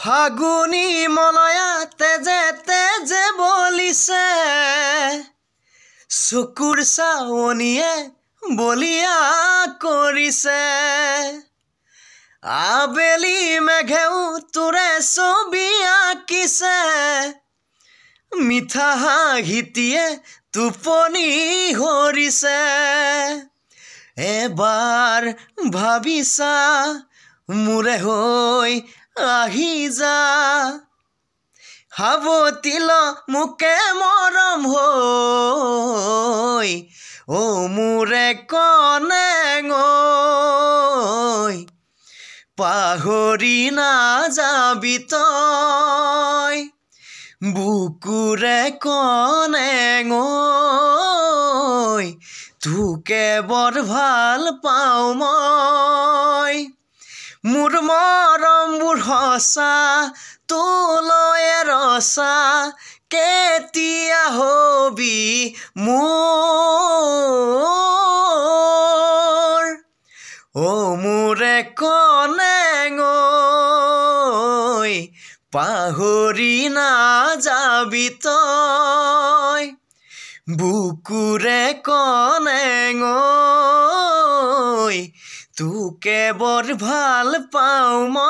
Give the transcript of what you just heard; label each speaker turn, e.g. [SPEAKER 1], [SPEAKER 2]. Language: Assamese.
[SPEAKER 1] ফাগুনী মলয়া তেজে তেজে বলিছে চকুৰ চাৱনীয়ে বলিয়া কৰিছে আবেলি মেঘেও তোৰে ছবি আঁকিছে মিঠা হাঁহিতিয়ে টোপনি সৰিছে এবাৰ ভাবিছা মোৰে হৈ আহি যা হাৱতিল মোকে মৰম হৈ অ মোৰে কণে পাহৰি নাযাবি তই বুকুৰে কণে তোকে বৰ ভাল পাওঁ মই মোৰ মৰমবোৰ সঁচা তোলৈ ৰচা কেতিয়া হবি মোৰ অ' মোৰে কণেঙই পাহৰি নাযাবি তই বুকুৰে কণেঙই তুকে বর ভাল পাও মা